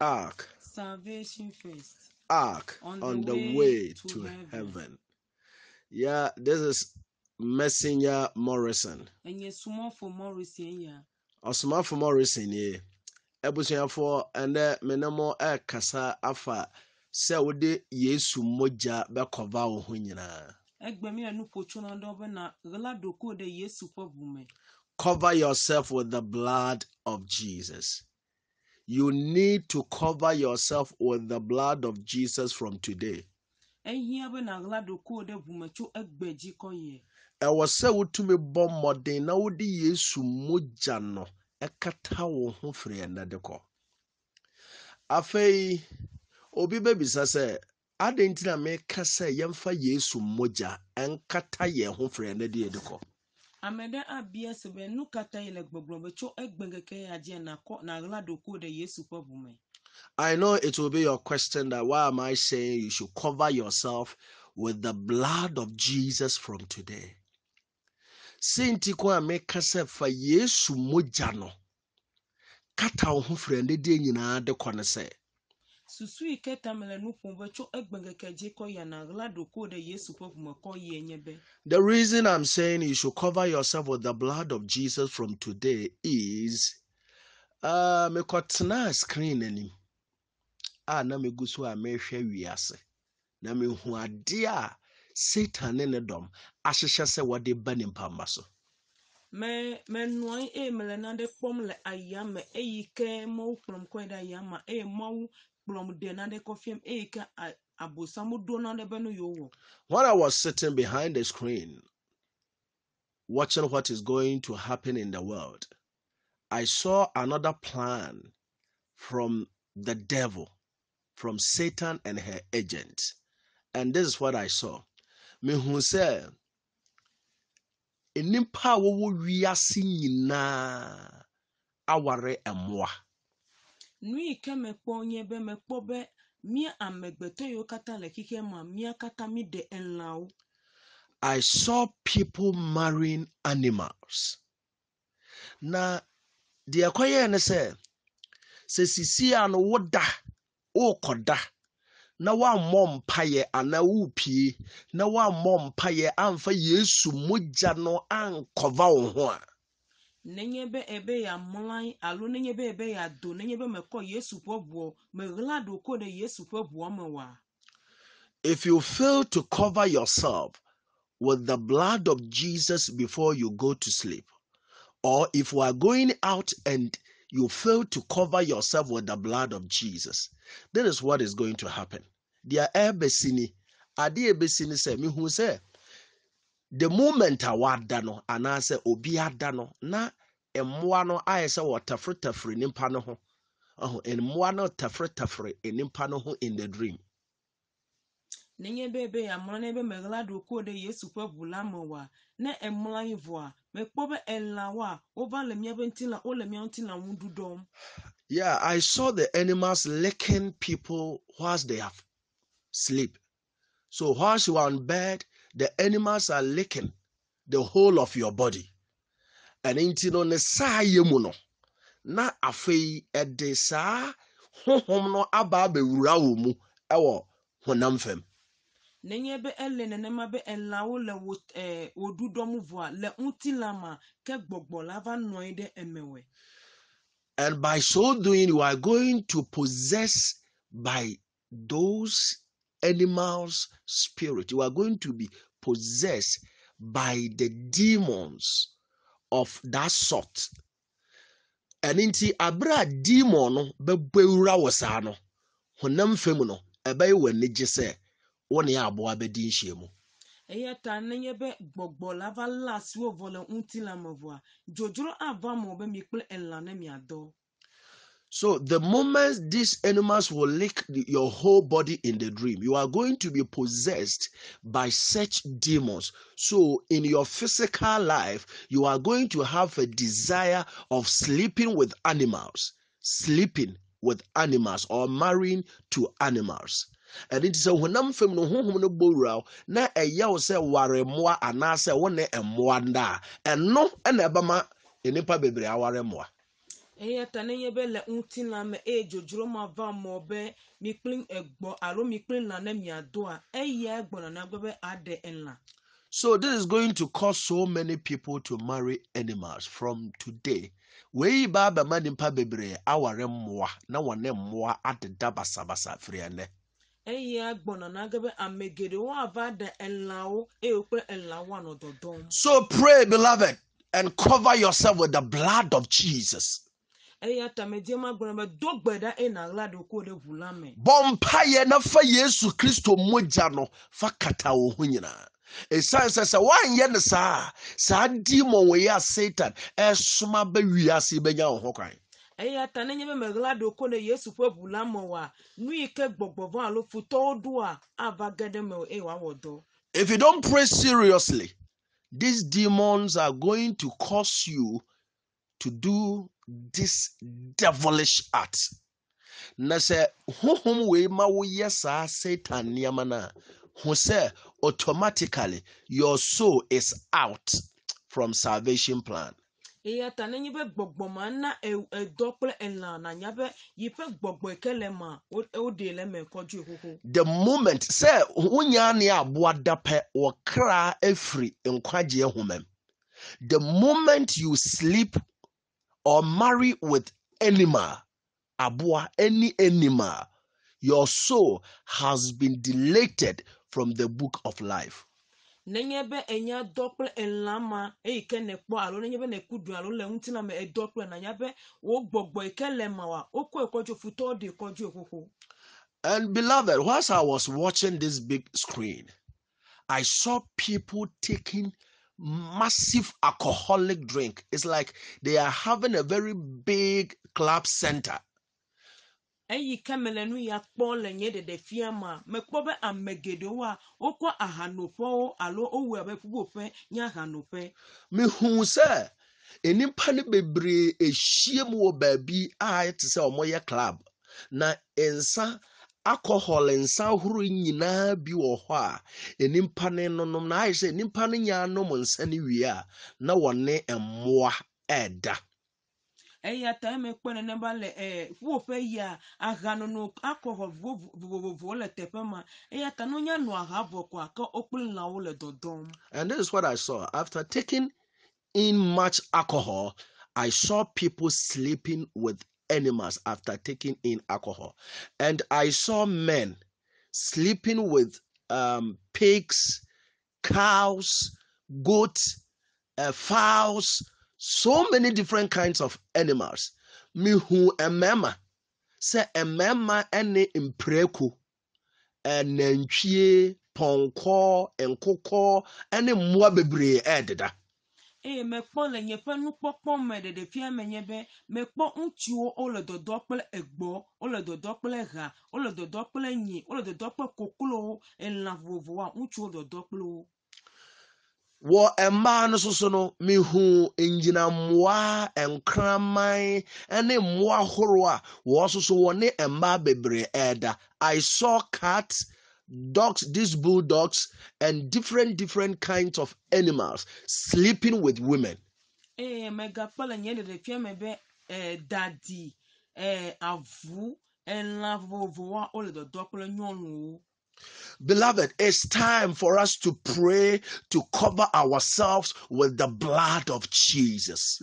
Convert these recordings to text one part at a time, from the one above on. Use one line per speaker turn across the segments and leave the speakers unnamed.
Ark.
Salvation first.
Ark on, on the, way, way to, to heaven. heaven. Yeah, this is Messenger Morrison.
And yes, small for Morrison, yeah.
Ɔsoma for Morrison, yeah. Ebusuafoɔ ɛnɛ menamo ɛkasa afa se wode Yesu mogya bɛkɔba wo ho nyinaa.
Ɛgbɛmi ɛnu potso na dɔ bɛ na ɣla doko de Yesu ƒe
Cover yourself with the blood of Jesus you need to cover yourself with the blood of Jesus from today.
ɛwɔ
sɛ wotumi bɔ mmɔden na wode yesu mogya no ɛkata wo ho firi ɛnɛ de kɔ afei obi bɛbisa sɛ adɛn nti na meka sɛ yɛmfa yesu mogya ɛnkata yɛn ho firi ɛnɛ de yɛde kɔ
Ame ɖe abia be nu katã yi le gbɔgblɔm tso egbe keke ya dzi ɖoko ɖe Yesu ƒe ʋu me.
I know it will be your question that why am I saying you should cover yourself with the blood of Jesus from today. Si nti ko a meka fa Yesu kata wo ho ne nyinaa de kɔ ne
yi ke tamele nu ƒom be tso egbege ke dzi kɔ yana ɣla ɖoko ɖe yesu ƒe ʋumekɔ yie nye be.
the reason i'm saying you should cover yourself with the blood of jesus from today is uh, tena screen anim ah, a na megu so a mehwɛ wiase na mehu adeɛ a satan ne ne dɔm ahyehyɛ sɛ wɔde ba ne mpamba so.
menɔ anyi eye mele nane kpɔm le ayame eyi ke mawu kplɔm kɔe ɖe ayama eye mawu Eh, when I
was sitting behind the screen, watching what is going to happen in the world, I saw another plan from the devil, from Satan and her agents. And this is what I saw. mehu sɛ nnipa a wɔwɔ aware mmoa
nui ke mekpɔ nye be mekpɔ be mía amegbetɔ yiwo katã le xixe ma mía katã mi ɖe elãwo.
I saw people marrying animals. Na deɛ kɔyɛɛ ne sɛ sɛ sisi a no woda da, na woammɔ mpayɛ anaa wopie na woammɔ mpayɛ amfa yesu mogya no ankɔva wo ho a
nenye be ebe ya alo nenye be ebe ya do nenye be yesu ko yesu me wa.
if you fail to cover yourself with the blood of jesus before you go to sleep or if you are going out and you fail to cover yourself with the blood of jesus that is what is going to happen. deɛ ɛbɛsi ni adeɛ ɛbɛsi ni sɛ the moment a wada no anaasɛ obi ada no na mmoa no ayɛ sɛ tafre nipa no ho ɔho mmoa no tafretafre nipa no ho in the dream
nenye bebe ya mmoa no ebe do okuo de yesu ƒe ʋu la me wa ne mmoa yi vɔa mekpɔ be elãwo a le mía be ŋuti la wole mía ŋuti la
yeah i saw the animals licking people whilst they have sleep so whilst you are on bed the animals are licking the whole of your body and into no ne saa yɛ na afei ɛde saa honhom no ababe abɛwura ewo, mu
nenye be be eh, le le ke
and by so doing you are going to possess by those animal's spirit. You are going to be possessed by the demons of that sort. And nti abere a demon no bɛbɔ ewura wɔ saa no honam fam no ɛbɛyɛ wɔn ani gye sɛ wɔn yɛ aboa bɛdi nhyia mu.
eya ta ne nye be gbɔgbɔ la va la siwo vɔ le ŋuti la ava mɔ be mi kple elã ne miadɔ.
So the moment these animals will lick your whole body in the dream, you are going to be possessed by such demons. So in your physical life, you are going to have a desire of sleeping with animals, sleeping with animals or marrying to animals. ɛno nti sɛ honam fam no honhom no bɔ na ɛyɛ wo sɛ ware mmoa anaasɛ wo ne mmoa nda a ɛno ɛna ɛbɛma aware mmoa
eya ta nenye be le ŋutilã me eye dzodzro ma va mɔ be mi kpli egbɔ alo mi kpli lã ne miadoa eya gbɔna na gbe be aɖe elã.
So this is going to cause so many people to marry animals from today. Wei ba abama nipa bebree aware mmoa na wɔne mmoa adeda basabasa firi ɛnɛ.
eya gbɔna na gbe be ame geɖewo ava ɖe elãwo eye wokple elãwo anɔ dɔdɔm.
So pray beloved and cover yourself with the blood of Jesus. eya do na fa yesu kristo no fa kata wo satan ho kwan
eya ko ne yesu wa nu alo me
if you don't pray seriously these demons are going to cause you to do this devilish art na sɛ honhom wei ma woyɛ saa satan nneɛma no say, automatically your soul is out from salvation plan
eyata nenye be gbɔgbɔ ma na edɔ kple elã nanya be yi ƒe gbɔgbɔ ke le le me kɔdzoe xoxo.
the moment sɛ wonya ne aboa dapɛ wɔkra efiri nkwagyeɛ home the moment you sleep or marry with animal, abua, any animal, your soul has been deleted from the book of life.
nenye be enya ne alo nenye be ne alo le me wo
And beloved, whilst I was watching this big screen, I saw people taking massive alcoholic drink. It's like they are having a very big club center.
eyi ke mele nu ya kpɔ le nye ɖeɖefia mea mekpɔ be ame geɖewo a wokɔ ahanoƒewo alo wowɔe abe ƒuƒoƒe nye ahanoƒe.
mihu sɛ nnipa no bebree ehyia mu wɔ baabi a te sɛ wɔyɛ club na nsa. alcohol nsa ahorow nyinaa bi wɔ hɔ a nnipa no nonom na ayɛ sɛ nnipa no nyinaa nom nsa no wie a na wɔne mmoa ɛreda
eya ta eme kpe nenema le ƒuƒoƒe aha ahanono akɔxɔ vovovowo le teƒe ma eya ta no nya nɔ aha vɔ ko ake wokple lãwo le dɔdɔm.
and this is what i saw after taking in much alcohol i saw people sleeping with animals after taking in alcohol. And I saw men sleeping with um, pigs, cows, goats, uh, fowls, so many different kinds of animals. Mihu emema, se emema ene impreku, enenchie, ponko, enkoko, ene mwa bebree edida. Eh,
eye mekpɔ le nye ƒe nukpɔkpɔ me ɖeɖefia me nye be mekpɔ ŋutsuwo wole dɔdɔ kple egbɔ wole dɔdɔ kple ha wole dɔdɔ kple nyi wole dɔdɔ kple koklowo elã vovovowoa ŋutsuwo dɔdɔ kple wo.
wɔ mmaa no soso no mehu ngyinammoa nkraman ne mmoa ahorow a wɔsoso wɔ ne mmaa bebree ɛɛda i saw cats. dogs, these bulldogs, and different different kinds of animals sleeping with women.
Eh, eh, eh,
Beloved, it's time for us to pray to cover ourselves with the blood of Jesus.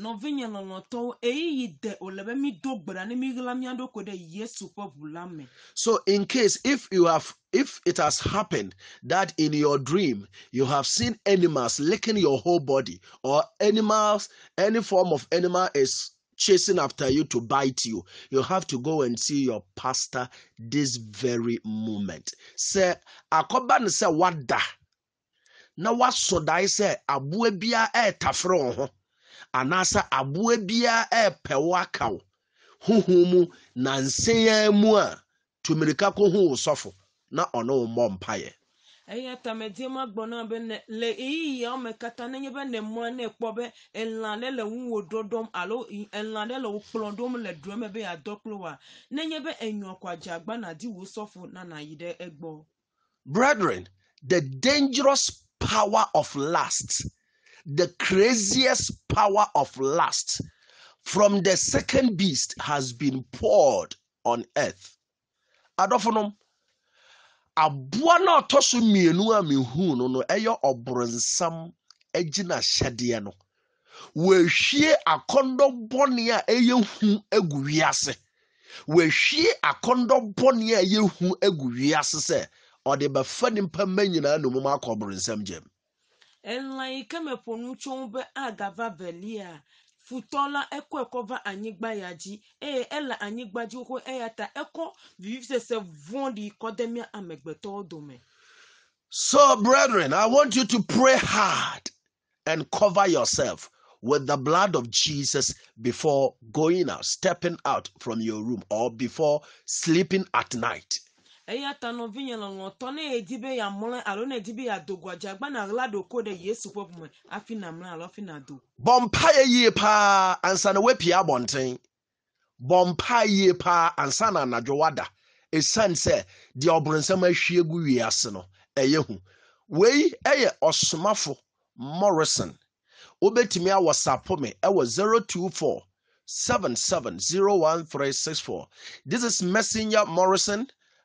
So, in case if you have if it has happened that in your dream you have seen animals licking your whole body or animals any form of animal is chasing after you to bite you you have to go and see your pastor this very moment sir akuban no se wada na wasɔ dae se aboa biara ɛretafere wɔn ho anaasɛ aboa biara ɛrepɛ wo aka wo honhom mu nanseyaa mu a tumirika ko na ɔne wo mmɔ mpaeɛ
ɛyɛ tamɛdiɛma gbɔna bɛ nɛ le eyiyi ame katã nenye bɛ nɛmɔ ne kpɔ bɛ elã ɖe le ŋu dɔdɔm alo elã ɖe le wo kplɔ ɖom le dua me be yeadɔ kplo wa nenye bɛ enyɔ kɔ adze agba nadi wo sɔfo nana yi ɖe egbɔ.
brethren the dangerous power of lust the craziest power of lust from the second beast has been poured on earth. adɔfonom. aboa no ɔtɔ so mmienu a mehuu no no ɛyɛ ɔboronsam agyina hyɛdeɛ no wɔahwie akɔndɔ bɔne a ɛyɛ hu agu wiase wɔahwie akɔndɔ bɔne a ɛyɛ hu agu wiase sɛ ɔde bɛfa nipa mma nyinaa na omum akɔ ɔboronsam gyam
ɛnla yi kɛmɛ ponu twɔn bɛ agava bɛli anyigba ya eye anyigba eya ta So,
brethren, I want you to pray hard and cover yourself with the blood of Jesus before going out, stepping out from your room, or before sleeping at night.
eya ta nɔvi nye le ŋɔtɔ ne edi be yamlɛ alo ne edi be yeado gbadza gbana ɣla ɖo ko ɖe yesu ƒe ƒome hafi namlɛ alo hafi nado.
bɔmpa ye yie paa ansana wepia abɔnten bɔmpa yie paa ansana anadwo wada esiane sɛ deɛ ɔbɔnsɛm ahwie gu wie ase no ɛyɛ hu wei ɛyɛ ɔsomafo morrison wobɛtumi awɔ zero one three six four. this is messenger morrison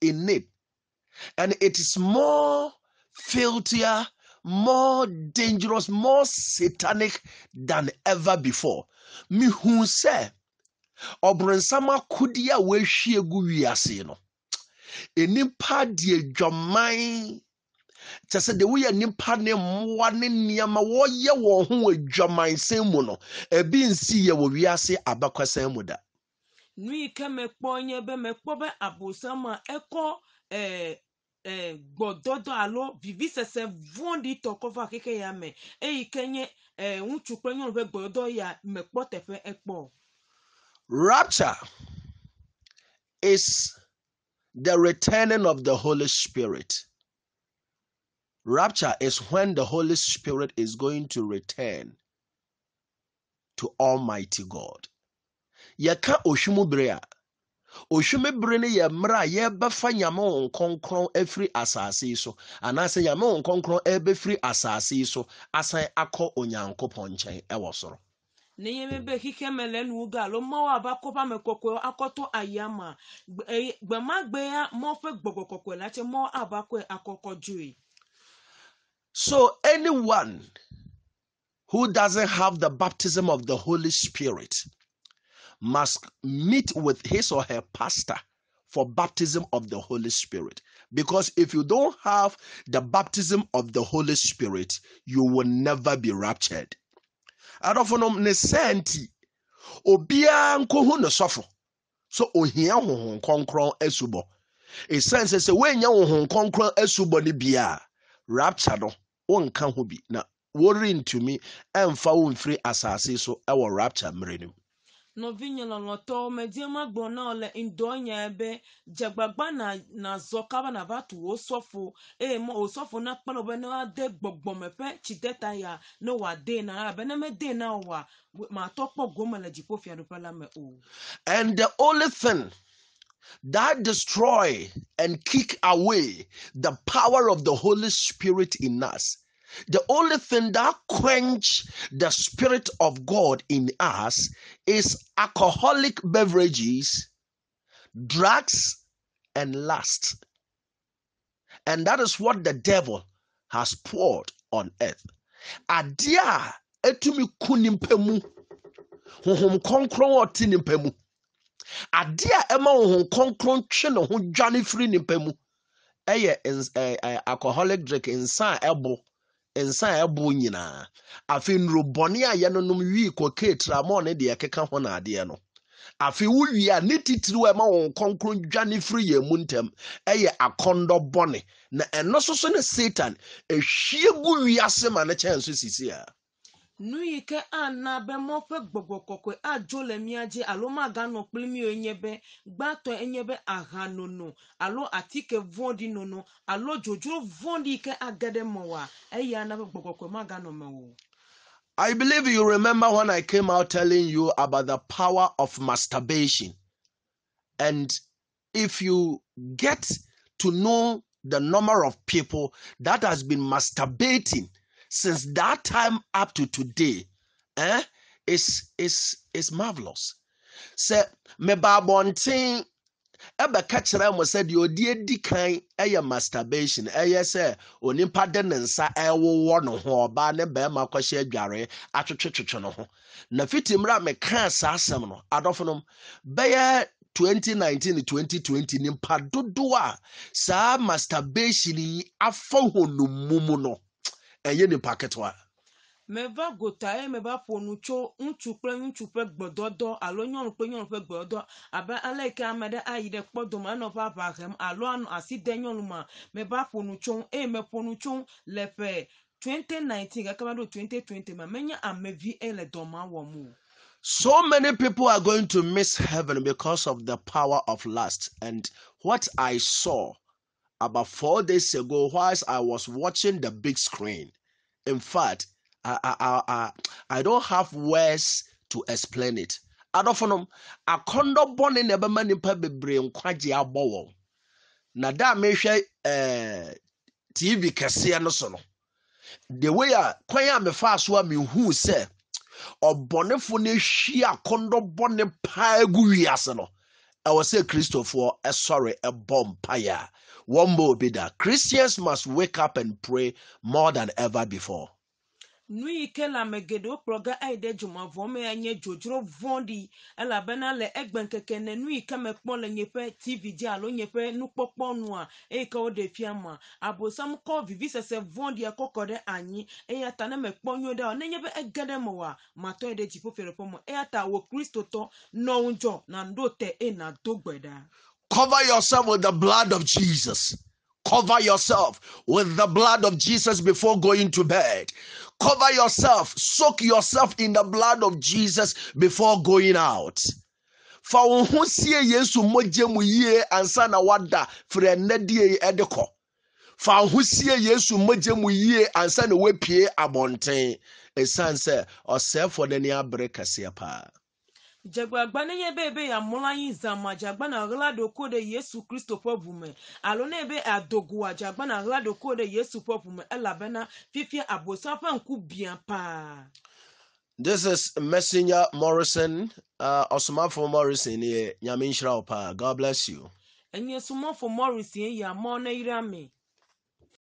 in name. And it is more filthier, more dangerous, more satanic than ever before. Mihu sɛ ɔbrɛnsama kudi a wɔahwie egu wiase no. Nnipa deɛ dwaman kyɛ sɛ deɛ woyɛ ne mmoa ne nneɛma wɔyɛ wɔn ho wɔ dwamansɛn mu no, ebi nsi yɛ wɔ wiase abakɔsɛn mu da
ke mekpɔ nye be mekpɔ be abosam a ekɔ eh, eh, gbɔdɔdɔ alo keke ya me eyi ke nye eh, ŋutsu kple nyɔnu ƒe gbɔdɔdɔ ya mekpɔ teƒe ekpɔ.
rapture is the returning of the holy spirit. Rapture is when the Holy Spirit is going to return to Almighty God. yɛka ohwim bere a ohwim bere no yɛ mmerɛ a yɛbɛfa nyame wɔn kɔnkɔn afiri asase yi so anaasɛ nyame wɔn kɔnkɔn ɛbɛfiri asase yi so asan akɔ onyankopɔn nkyɛn ɛwɔ soro
neyeme be xixeme le nuwo ge alo mɔwo abe akɔƒe ame kɔkɔe akɔtɔ ayama gbemagbea mɔ ƒe gbɔgbɔ kɔkɔe la tse mɔ abe akɔe akɔkɔ dzoe.
so anyone who doesn't have the baptism of the holy spirit. must meet with his or her pastor for baptism of the Holy Spirit. Because if you don't have the baptism of the Holy Spirit, you will never be raptured. Adofonom ne sɛnti obiara nkohu ne sɔfo so ohia honhom kɔnkrɔn asubɔ E sɛ se woenya honhom kɔnkrɔn asubɔ no bi a rapture no wonka ho bi na worentumi ɛmfa wo mfiri asase so ɛwɔ rapture mmerɛ
nɔvinye lɔlɔtɔwo medie megbɔ na wo le ŋdɔ nya na dzegbagba nazɔ kaba nava tu wo sɔfo eye ma wo sɔfo nakpe ɖo be ne woade gbɔgbɔme ƒe tsideta ya ne woade na abe ne mede na wa matɔ kpɔ gome le dziƒo fiaɖuƒe la me o.
and the only thing. that destroy and kick away the power of the Holy Spirit in us the only thing that quench the spirit of God in us is alcoholic beverages, drugs, and lust. And that is what the devil has poured on earth. Adia etumi kunimpemu. Honhom konkron ɔte nipa mu. Adeɛ a ɛma honhom konkron twe ne ho dwane firi nipa mu ɛyɛ alcoholic drink nsa a ɛbo nsa a ɛbo nyinaa afei nnuro a yɛnonom wii kɔkee tramɔɔ ne deɛ ɛkeka ho naadeɛ no afei wowie a ne titiri a ɛma wɔn kɔnkron dwane firi yɛn mu ntɛm ɛyɛ akɔndɔ bɔne na ɛno soso ne satan ehwie gu wiase ma ne kyɛn so sisi a.
nu yi ke ana be ƒe gbɔgbɔ kɔkɔe adzo le mia dzi alo kpli mi be gbãtɔ enye be alo atike vɔɖi nono alo dzodzro vɔɖi yi ke age ɖe mɔ wa eya be gbɔgbɔ kɔkɔe me o.
I believe you remember when I came out telling you about the power of masturbation. And if you get to know the number of people that has been masturbating since that time up to today eh, is, is, is marvelous. Sɛ meba abɔnten ɛbɛka kyerɛ mo sɛ deɛ ɔde adi kan ɛyɛ masturbation ɛyɛ sɛ onipa de ne nsa ɛwowɔ ne ho ɔbaa ne bɛrima kɔhyɛ adware atwetwetwetwe ne ho na fiti mmerɛ a mekaa saa asɛm no adɔfonom bɛyɛ 2019 2020 nipa dodoɔ a saa masturbation yi afa hɔ mu mu no ɛyɛ nipa ketewa.
mɛva gota ye mɛva ƒonu tso ŋutsu kple ŋutsu ƒe gbɔdɔdɔ alo nyɔnu kple nyɔnu ƒe gbɔdɔdɔ abe ale yi ke ame ɖe ayi ɖe kpɔdome enɔ ƒe aʋa hem alo anɔ asi de nyɔnu ma mɛva ƒonu tso ŋu eye mɛƒonu tso ŋu le ƒe 2019 gake va ɖo 2020 ma menye amevi eye le dɔ wɔm o.
So many people are going to miss heaven because of the power of lust. And what I saw about four days ago whilst I was watching the big screen. In fact, I, I, I, I don't have words to explain it. adɔfonom akɔndɔ bɔne na ɛbɛma nipa bebree quite abɔ wɔn na da mehwɛ ɛɛ eh, tv kɛseɛ no so the way I a am a mefa so a mehuu sɛ ɔbɔnefo no ahwi a bɔne paa gu wiase ɛwɔ sɛ kristofoɔ ɛsɔre ɛbɔ mpaeɛ a wɔmmɔ obi da christians must wake up and pray more than ever before
nu ke lãme geɖewo kplɔ ge ayi ɖe dzomavɔ me nye dzodzro vɔɖi elabena le egbe ŋkeke ne nu yi ke mekpɔ le nye ƒe tv dzi alo nye ƒe nukpɔkpɔ nua eyi ke woɖe fia ma abosam kɔ vivisese vɔɖia kɔkɔ ɖe anyi eya ta ne mekpɔ nyuie ɖe o nenye be ege ɖe me wa matɔ yi ɖe dziƒofiaɖe ƒe me eya ta wò kristotɔ nɔ ŋu na ɖo te eye nàdo gbe ɖa. cover
yourself with the blood of jesus. Cover yourself with the blood of Jesus before going to bed. Cover yourself, soak yourself in the blood of Jesus before going out. fa wo ho sie yesu mogye mu yie ansa na wada frɛ nnɛ die ɛde kɔ fa wo ho sie yesu mogye mu yie a na wapue abɔnten ɛsiane for the near ne abere kɛseɛ
paa dzegbeagba nenye be ebe yamlɔ anyi zama dzagbana ɣla ɖoko ɖe yesu kristo ƒe ʋu me alo ne be adogoa dzagbana ɣla ɖoko ɖe yesu ƒe ʋu me elabena fifia abosa ƒe ŋku biã paa.
This is Messenger Morrison, uh, Osumafo Morrison here, Nyamin Shraupa. God bless you.
And yes, Morrison, yeah, more